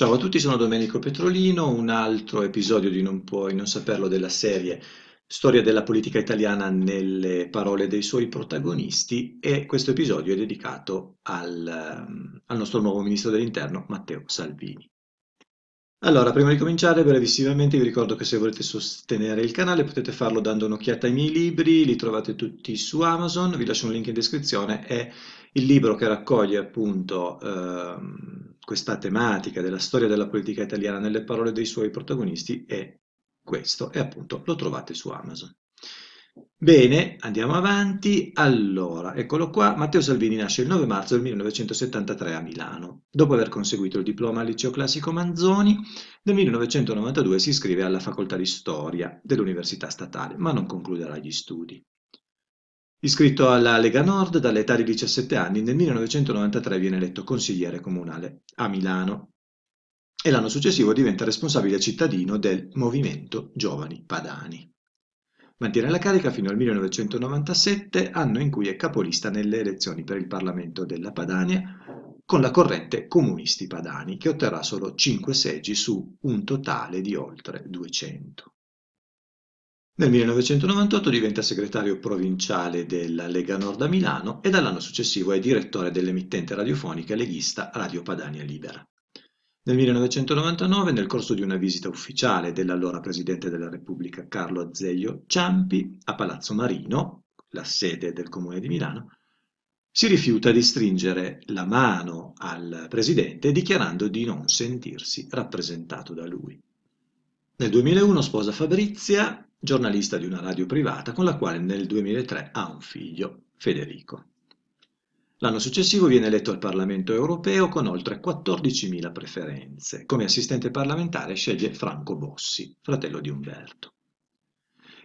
Ciao a tutti, sono Domenico Petrolino, un altro episodio di Non puoi non saperlo della serie Storia della politica italiana nelle parole dei suoi protagonisti e questo episodio è dedicato al, ehm, al nostro nuovo ministro dell'interno Matteo Salvini. Allora, prima di cominciare, brevissimamente vi ricordo che se volete sostenere il canale potete farlo dando un'occhiata ai miei libri, li trovate tutti su Amazon, vi lascio un link in descrizione, è il libro che raccoglie appunto... Ehm, questa tematica della storia della politica italiana nelle parole dei suoi protagonisti è questo e appunto lo trovate su Amazon. Bene, andiamo avanti. Allora, eccolo qua. Matteo Salvini nasce il 9 marzo del 1973 a Milano. Dopo aver conseguito il diploma al liceo classico Manzoni, nel 1992 si iscrive alla facoltà di storia dell'Università Statale, ma non concluderà gli studi. Iscritto alla Lega Nord dall'età di 17 anni, nel 1993 viene eletto consigliere comunale a Milano e l'anno successivo diventa responsabile cittadino del Movimento Giovani Padani. Mantiene la carica fino al 1997, anno in cui è capolista nelle elezioni per il Parlamento della Padania, con la corrente Comunisti Padani, che otterrà solo 5 seggi su un totale di oltre 200. Nel 1998 diventa segretario provinciale della Lega Nord a Milano e dall'anno successivo è direttore dell'emittente radiofonica leghista Radio Padania Libera. Nel 1999, nel corso di una visita ufficiale dell'allora Presidente della Repubblica Carlo Azeglio Ciampi a Palazzo Marino, la sede del Comune di Milano, si rifiuta di stringere la mano al Presidente dichiarando di non sentirsi rappresentato da lui. Nel 2001 sposa Fabrizia, giornalista di una radio privata con la quale nel 2003 ha un figlio, Federico. L'anno successivo viene eletto al Parlamento europeo con oltre 14.000 preferenze. Come assistente parlamentare sceglie Franco Bossi, fratello di Umberto.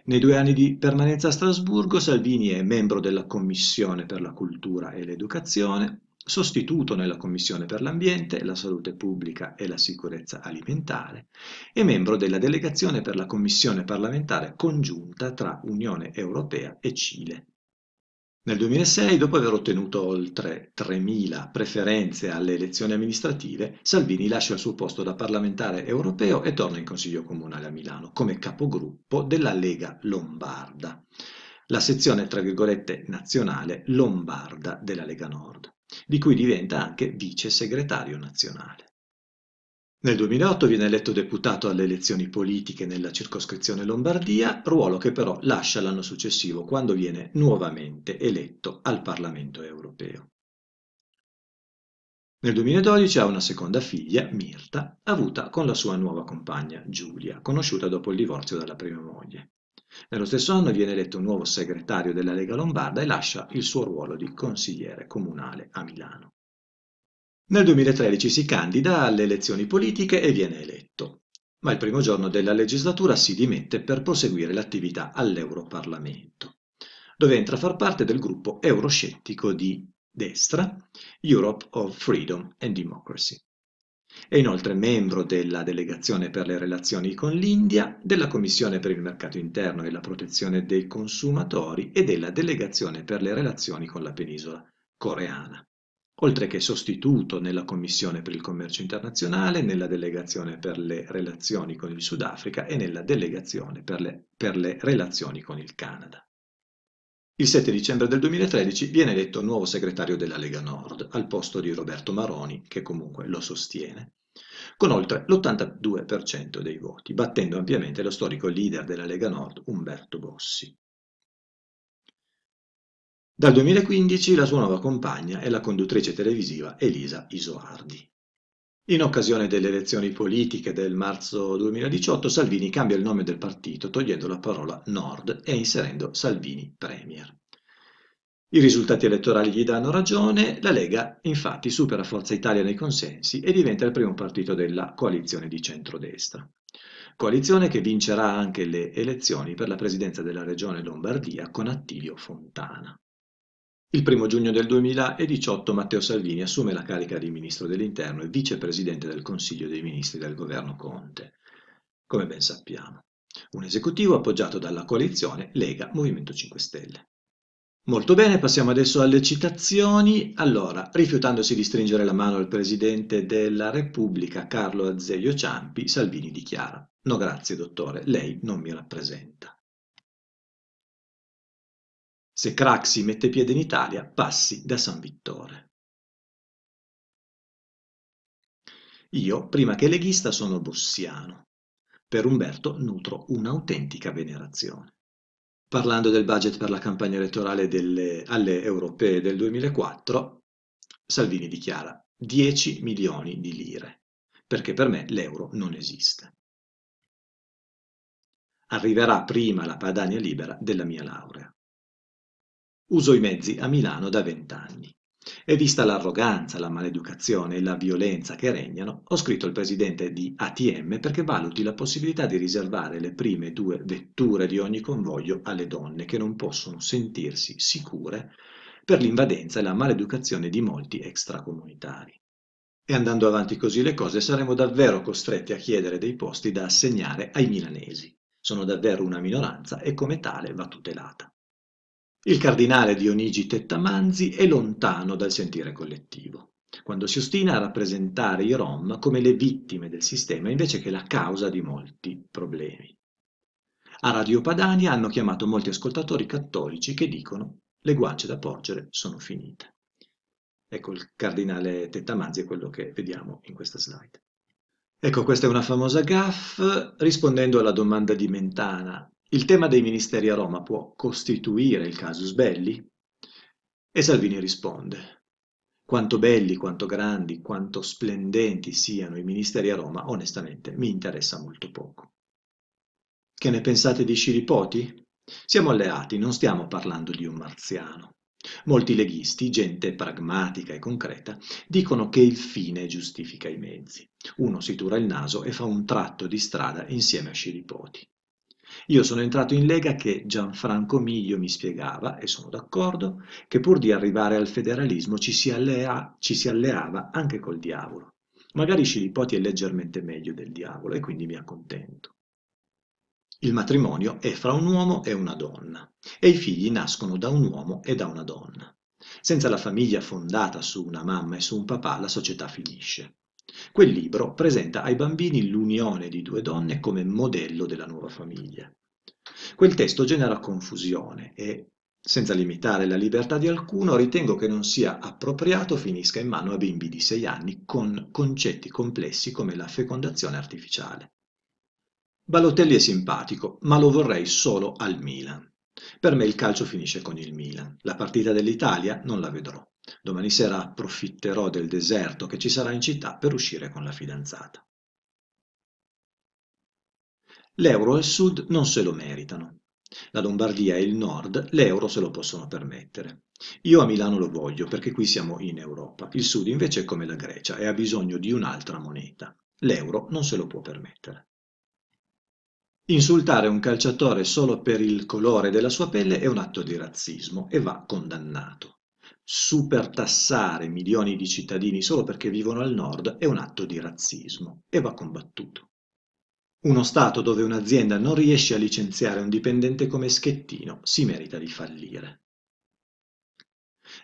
Nei due anni di permanenza a Strasburgo Salvini è membro della Commissione per la Cultura e l'Educazione, sostituto nella Commissione per l'Ambiente, la Salute Pubblica e la Sicurezza Alimentare e membro della delegazione per la Commissione parlamentare congiunta tra Unione Europea e Cile. Nel 2006, dopo aver ottenuto oltre 3.000 preferenze alle elezioni amministrative, Salvini lascia il suo posto da parlamentare europeo e torna in Consiglio Comunale a Milano come capogruppo della Lega Lombarda, la sezione tra virgolette nazionale lombarda della Lega Nord di cui diventa anche vice segretario nazionale. Nel 2008 viene eletto deputato alle elezioni politiche nella circoscrizione Lombardia, ruolo che però lascia l'anno successivo quando viene nuovamente eletto al Parlamento europeo. Nel 2012 ha una seconda figlia, Mirta, avuta con la sua nuova compagna Giulia, conosciuta dopo il divorzio dalla prima moglie. Nello stesso anno viene eletto un nuovo segretario della Lega Lombarda e lascia il suo ruolo di consigliere comunale a Milano. Nel 2013 si candida alle elezioni politiche e viene eletto, ma il primo giorno della legislatura si dimette per proseguire l'attività all'Europarlamento, dove entra a far parte del gruppo euroscettico di destra Europe of Freedom and Democracy. È inoltre membro della Delegazione per le relazioni con l'India, della Commissione per il mercato interno e la protezione dei consumatori e della Delegazione per le relazioni con la penisola coreana oltre che sostituto nella Commissione per il commercio internazionale, nella Delegazione per le relazioni con il Sudafrica e nella Delegazione per le, per le relazioni con il Canada. Il 7 dicembre del 2013 viene eletto nuovo segretario della Lega Nord, al posto di Roberto Maroni, che comunque lo sostiene, con oltre l'82% dei voti, battendo ampiamente lo storico leader della Lega Nord, Umberto Bossi. Dal 2015 la sua nuova compagna è la conduttrice televisiva Elisa Isoardi. In occasione delle elezioni politiche del marzo 2018 Salvini cambia il nome del partito togliendo la parola Nord e inserendo Salvini Premier. I risultati elettorali gli danno ragione, la Lega infatti supera Forza Italia nei consensi e diventa il primo partito della coalizione di centrodestra. Coalizione che vincerà anche le elezioni per la presidenza della regione Lombardia con Attilio Fontana. Il 1 giugno del 2018 Matteo Salvini assume la carica di Ministro dell'Interno e Vicepresidente del Consiglio dei Ministri del governo Conte, come ben sappiamo. Un esecutivo appoggiato dalla coalizione Lega Movimento 5 Stelle. Molto bene, passiamo adesso alle citazioni. Allora, rifiutandosi di stringere la mano al Presidente della Repubblica Carlo Azeglio Ciampi, Salvini dichiara No grazie dottore, lei non mi rappresenta. Se Craxi mette piede in Italia, passi da San Vittore. Io, prima che leghista, sono bussiano. Per Umberto nutro un'autentica venerazione. Parlando del budget per la campagna elettorale delle, alle europee del 2004, Salvini dichiara 10 milioni di lire, perché per me l'euro non esiste. Arriverà prima la Padania libera della mia laurea. Uso i mezzi a Milano da vent'anni. E vista l'arroganza, la maleducazione e la violenza che regnano, ho scritto al presidente di ATM perché valuti la possibilità di riservare le prime due vetture di ogni convoglio alle donne che non possono sentirsi sicure per l'invadenza e la maleducazione di molti extracomunitari. E andando avanti così le cose saremo davvero costretti a chiedere dei posti da assegnare ai milanesi. Sono davvero una minoranza e come tale va tutelata. Il cardinale Dionigi Tettamanzi è lontano dal sentire collettivo, quando si ostina a rappresentare i Rom come le vittime del sistema invece che la causa di molti problemi. A Radio Padania hanno chiamato molti ascoltatori cattolici che dicono le guance da porgere sono finite. Ecco il cardinale Tettamanzi è quello che vediamo in questa slide. Ecco, questa è una famosa gaff rispondendo alla domanda di Mentana il tema dei ministeri a Roma può costituire il casus belli? E Salvini risponde, quanto belli, quanto grandi, quanto splendenti siano i ministeri a Roma, onestamente mi interessa molto poco. Che ne pensate di Scilipoti? Siamo alleati, non stiamo parlando di un marziano. Molti leghisti, gente pragmatica e concreta, dicono che il fine giustifica i mezzi. Uno si tura il naso e fa un tratto di strada insieme a Scilipoti. Io sono entrato in Lega che Gianfranco Miglio mi spiegava, e sono d'accordo, che pur di arrivare al federalismo ci si, allea, ci si alleava anche col diavolo. Magari Scilipoti è leggermente meglio del diavolo e quindi mi accontento. Il matrimonio è fra un uomo e una donna e i figli nascono da un uomo e da una donna. Senza la famiglia fondata su una mamma e su un papà la società finisce. Quel libro presenta ai bambini l'unione di due donne come modello della nuova famiglia. Quel testo genera confusione e, senza limitare la libertà di alcuno, ritengo che non sia appropriato finisca in mano a bimbi di sei anni con concetti complessi come la fecondazione artificiale. Balotelli è simpatico, ma lo vorrei solo al Milan. Per me il calcio finisce con il Milan. La partita dell'Italia non la vedrò. Domani sera approfitterò del deserto che ci sarà in città per uscire con la fidanzata. L'euro e il sud non se lo meritano. La Lombardia e il nord l'euro se lo possono permettere. Io a Milano lo voglio perché qui siamo in Europa. Il sud invece è come la Grecia e ha bisogno di un'altra moneta. L'euro non se lo può permettere. Insultare un calciatore solo per il colore della sua pelle è un atto di razzismo e va condannato supertassare milioni di cittadini solo perché vivono al nord è un atto di razzismo e va combattuto. Uno Stato dove un'azienda non riesce a licenziare un dipendente come Schettino si merita di fallire.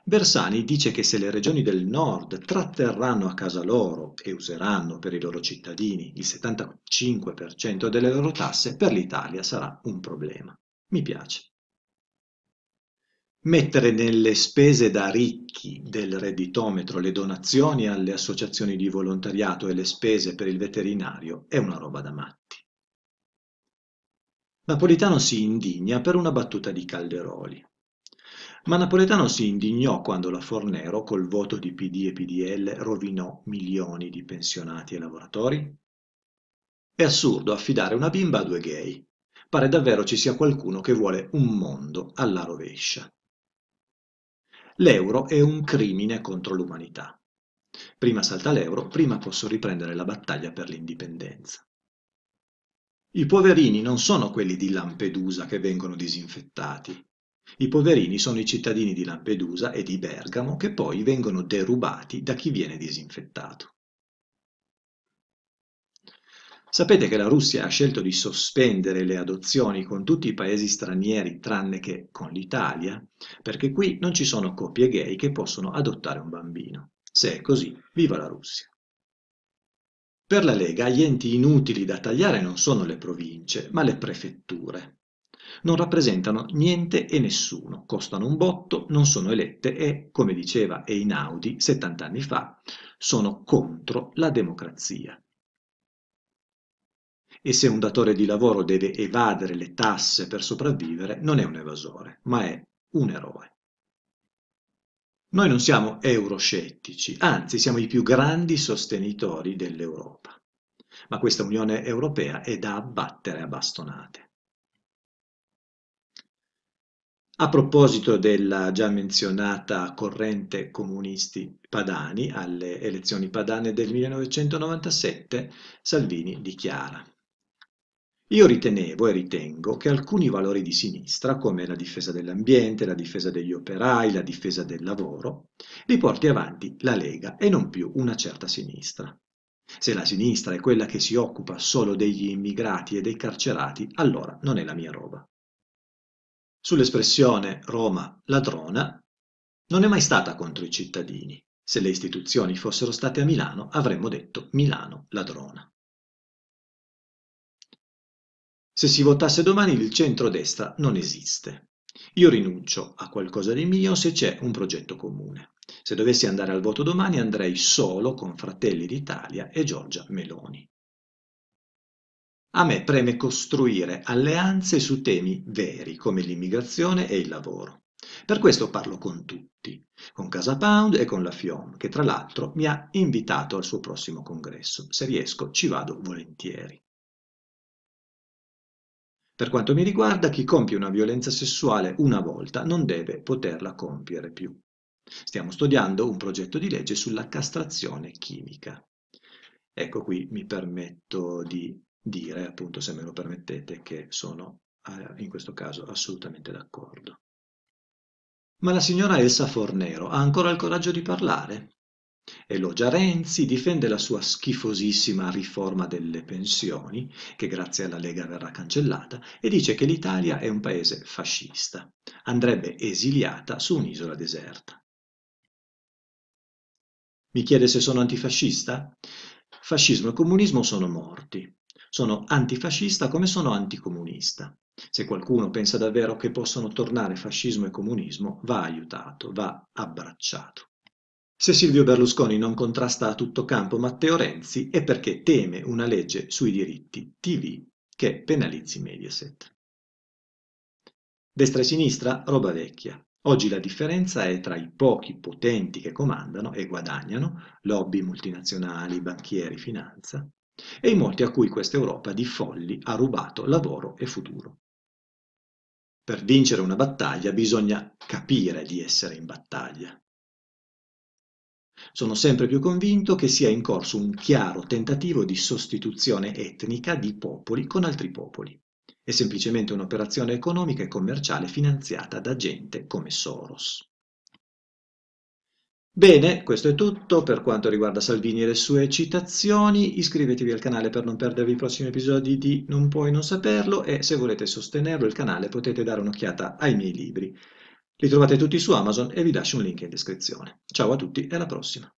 Bersani dice che se le regioni del nord tratterranno a casa loro e useranno per i loro cittadini il 75% delle loro tasse, per l'Italia sarà un problema. Mi piace. Mettere nelle spese da ricchi del redditometro le donazioni alle associazioni di volontariato e le spese per il veterinario è una roba da matti. Napolitano si indigna per una battuta di Calderoli. Ma Napoletano si indignò quando la Fornero, col voto di PD e PDL, rovinò milioni di pensionati e lavoratori? È assurdo affidare una bimba a due gay. Pare davvero ci sia qualcuno che vuole un mondo alla rovescia. L'euro è un crimine contro l'umanità. Prima salta l'euro, prima posso riprendere la battaglia per l'indipendenza. I poverini non sono quelli di Lampedusa che vengono disinfettati. I poverini sono i cittadini di Lampedusa e di Bergamo che poi vengono derubati da chi viene disinfettato. Sapete che la Russia ha scelto di sospendere le adozioni con tutti i paesi stranieri tranne che con l'Italia? Perché qui non ci sono coppie gay che possono adottare un bambino. Se è così, viva la Russia! Per la Lega gli enti inutili da tagliare non sono le province, ma le prefetture. Non rappresentano niente e nessuno, costano un botto, non sono elette e, come diceva Einaudi 70 anni fa, sono contro la democrazia e se un datore di lavoro deve evadere le tasse per sopravvivere non è un evasore, ma è un eroe. Noi non siamo euroscettici, anzi siamo i più grandi sostenitori dell'Europa, ma questa Unione Europea è da abbattere a bastonate. A proposito della già menzionata corrente comunisti padani, alle elezioni padane del 1997, Salvini dichiara io ritenevo e ritengo che alcuni valori di sinistra, come la difesa dell'ambiente, la difesa degli operai, la difesa del lavoro, li porti avanti la Lega e non più una certa sinistra. Se la sinistra è quella che si occupa solo degli immigrati e dei carcerati, allora non è la mia roba. Sull'espressione Roma ladrona non è mai stata contro i cittadini. Se le istituzioni fossero state a Milano, avremmo detto Milano ladrona. Se si votasse domani il centrodestra non esiste. Io rinuncio a qualcosa di mio se c'è un progetto comune. Se dovessi andare al voto domani andrei solo con Fratelli d'Italia e Giorgia Meloni. A me preme costruire alleanze su temi veri come l'immigrazione e il lavoro. Per questo parlo con tutti, con Casa Pound e con la FIOM, che tra l'altro mi ha invitato al suo prossimo congresso. Se riesco ci vado volentieri. Per quanto mi riguarda, chi compie una violenza sessuale una volta non deve poterla compiere più. Stiamo studiando un progetto di legge sulla castrazione chimica. Ecco qui mi permetto di dire, appunto se me lo permettete, che sono eh, in questo caso assolutamente d'accordo. Ma la signora Elsa Fornero ha ancora il coraggio di parlare? Elogia Renzi, difende la sua schifosissima riforma delle pensioni, che grazie alla Lega verrà cancellata, e dice che l'Italia è un paese fascista. Andrebbe esiliata su un'isola deserta. Mi chiede se sono antifascista? Fascismo e comunismo sono morti. Sono antifascista come sono anticomunista. Se qualcuno pensa davvero che possono tornare fascismo e comunismo, va aiutato, va abbracciato. Se Silvio Berlusconi non contrasta a tutto campo Matteo Renzi è perché teme una legge sui diritti TV che penalizzi Mediaset. Destra e sinistra, roba vecchia. Oggi la differenza è tra i pochi potenti che comandano e guadagnano, lobby multinazionali, banchieri, finanza, e i molti a cui questa Europa di folli ha rubato lavoro e futuro. Per vincere una battaglia bisogna capire di essere in battaglia, sono sempre più convinto che sia in corso un chiaro tentativo di sostituzione etnica di popoli con altri popoli. È semplicemente un'operazione economica e commerciale finanziata da gente come Soros. Bene, questo è tutto per quanto riguarda Salvini e le sue citazioni. Iscrivetevi al canale per non perdervi i prossimi episodi di Non puoi non saperlo e se volete sostenerlo il canale potete dare un'occhiata ai miei libri. Li trovate tutti su Amazon e vi lascio un link in descrizione. Ciao a tutti e alla prossima!